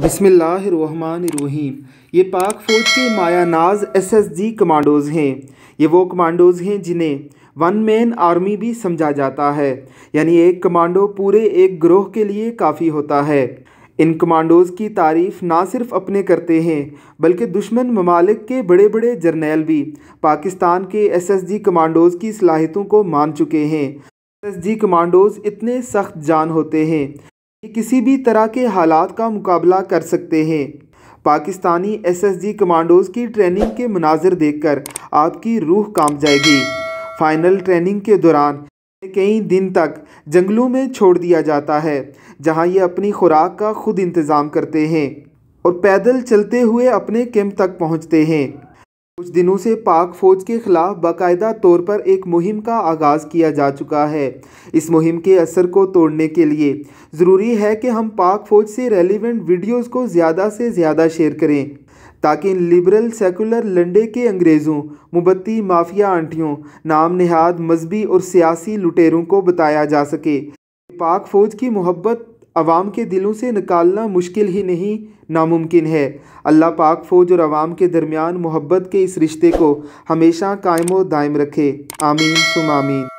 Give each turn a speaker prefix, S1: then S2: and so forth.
S1: बसमिल्लाम ये पाक फ़ौज के मायानाज एसएसजी कमांडोज़ हैं ये वो कमांडोज़ हैं जिन्हें वन मैन आर्मी भी समझा जाता है यानी एक कमांडो पूरे एक ग्रोह के लिए काफ़ी होता है इन कमांडोज़ की तारीफ़ ना सिर्फ अपने करते हैं बल्कि दुश्मन ममालिक के बड़े बड़े जर्नैल भी पाकिस्तान के एसएसजी कमांडोज़ की सलाहितों को मान चुके हैं जी कमांडोज़ इतने सख्त जान होते हैं ये किसी भी तरह के हालात का मुकाबला कर सकते हैं पाकिस्तानी एसएसजी कमांडोज़ की ट्रेनिंग के मनाजिर देखकर आपकी रूह काम जाएगी फाइनल ट्रेनिंग के दौरान कई दिन तक जंगलों में छोड़ दिया जाता है जहां ये अपनी खुराक का खुद इंतज़ाम करते हैं और पैदल चलते हुए अपने कैंप तक पहुंचते हैं कुछ दिनों से पाक फौज के खिलाफ बाकायदा तौर पर एक मुहिम का आगाज़ किया जा चुका है इस मुहिम के असर को तोड़ने के लिए ज़रूरी है कि हम पाक फौज से रेलिवेंट वीडियोस को ज़्यादा से ज़्यादा शेयर करें ताकि लिबरल सेकुलर लंडे के अंग्रेज़ों मुबत्ती माफिया आंटियों नाम नहाद मजहबी और सियासी लुटेरों को बताया जा सके पाक फौज की मोहब्बत अवाम के दिलों से निकालना मुश्किल ही नहीं नामुमकिन है अल्लाह पाक फ़ौज और आवाम के दरमियान मोहब्बत के इस रिश्ते को हमेशा कायम व दायम रखे आमीन सुम